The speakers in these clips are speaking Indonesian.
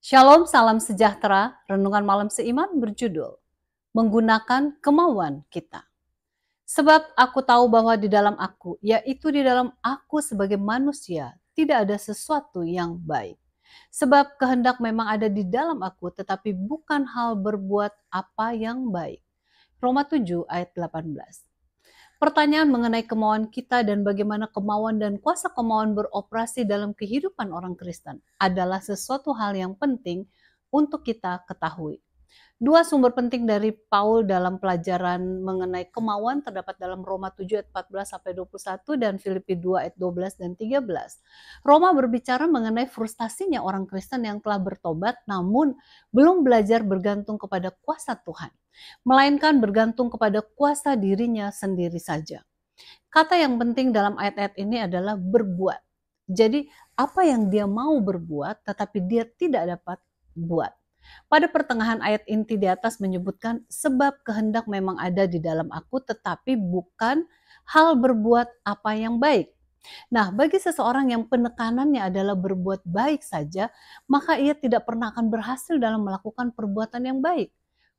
Shalom, salam sejahtera. Renungan malam seiman berjudul "Menggunakan Kemauan Kita". Sebab aku tahu bahwa di dalam aku, yaitu di dalam aku sebagai manusia, tidak ada sesuatu yang baik. Sebab kehendak memang ada di dalam aku, tetapi bukan hal berbuat apa yang baik. Roma 7 ayat 18 pertanyaan mengenai kemauan kita dan bagaimana kemauan dan kuasa kemauan beroperasi dalam kehidupan orang Kristen adalah sesuatu hal yang penting untuk kita ketahui. Dua sumber penting dari Paul dalam pelajaran mengenai kemauan terdapat dalam Roma 7 ayat 14 sampai 21 dan Filipi 2 ayat 12 dan 13. Roma berbicara mengenai frustasinya orang Kristen yang telah bertobat namun belum belajar bergantung kepada kuasa Tuhan, melainkan bergantung kepada kuasa dirinya sendiri saja. Kata yang penting dalam ayat-ayat ini adalah berbuat. Jadi apa yang dia mau berbuat tetapi dia tidak dapat buat pada pertengahan ayat inti di atas menyebutkan sebab kehendak memang ada di dalam aku tetapi bukan hal berbuat apa yang baik. Nah, bagi seseorang yang penekanannya adalah berbuat baik saja, maka ia tidak pernah akan berhasil dalam melakukan perbuatan yang baik.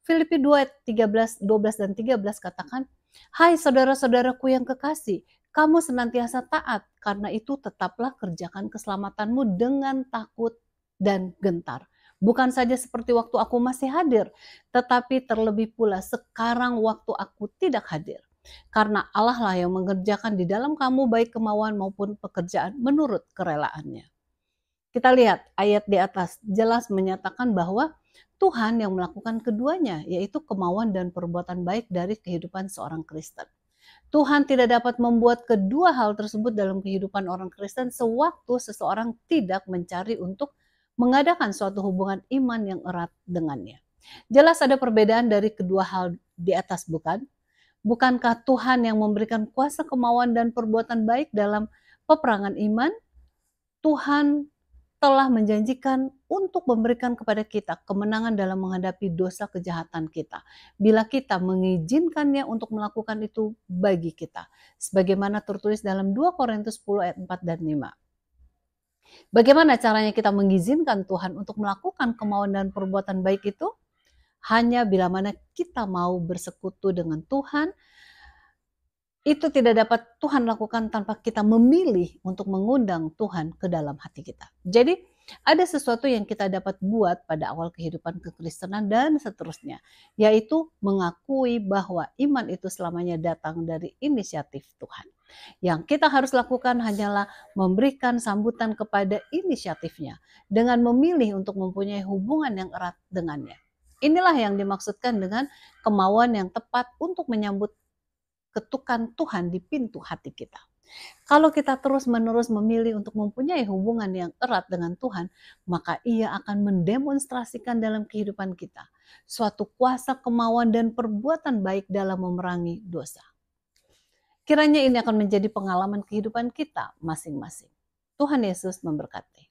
Filipi 2 13 12 dan 13 katakan, "Hai saudara-saudaraku yang kekasih, kamu senantiasa taat, karena itu tetaplah kerjakan keselamatanmu dengan takut dan gentar." Bukan saja seperti waktu aku masih hadir, tetapi terlebih pula sekarang waktu aku tidak hadir. Karena Allah lah yang mengerjakan di dalam kamu baik kemauan maupun pekerjaan menurut kerelaannya. Kita lihat ayat di atas jelas menyatakan bahwa Tuhan yang melakukan keduanya, yaitu kemauan dan perbuatan baik dari kehidupan seorang Kristen. Tuhan tidak dapat membuat kedua hal tersebut dalam kehidupan orang Kristen sewaktu seseorang tidak mencari untuk mengadakan suatu hubungan iman yang erat dengannya. Jelas ada perbedaan dari kedua hal di atas, bukan? Bukankah Tuhan yang memberikan kuasa kemauan dan perbuatan baik dalam peperangan iman? Tuhan telah menjanjikan untuk memberikan kepada kita kemenangan dalam menghadapi dosa kejahatan kita. Bila kita mengizinkannya untuk melakukan itu bagi kita. Sebagaimana tertulis dalam 2 Korintus 10 ayat 4 dan 5. Bagaimana caranya kita mengizinkan Tuhan untuk melakukan kemauan dan perbuatan baik itu? Hanya bila mana kita mau bersekutu dengan Tuhan, itu tidak dapat Tuhan lakukan tanpa kita memilih untuk mengundang Tuhan ke dalam hati kita. Jadi, ada sesuatu yang kita dapat buat pada awal kehidupan kekristenan dan seterusnya, yaitu mengakui bahwa iman itu selamanya datang dari inisiatif Tuhan. Yang kita harus lakukan hanyalah memberikan sambutan kepada inisiatifnya dengan memilih untuk mempunyai hubungan yang erat dengannya. Inilah yang dimaksudkan dengan kemauan yang tepat untuk menyambut ketukan Tuhan di pintu hati kita. Kalau kita terus-menerus memilih untuk mempunyai hubungan yang erat dengan Tuhan, maka Ia akan mendemonstrasikan dalam kehidupan kita suatu kuasa kemauan dan perbuatan baik dalam memerangi dosa. Kiranya ini akan menjadi pengalaman kehidupan kita masing-masing. Tuhan Yesus memberkati.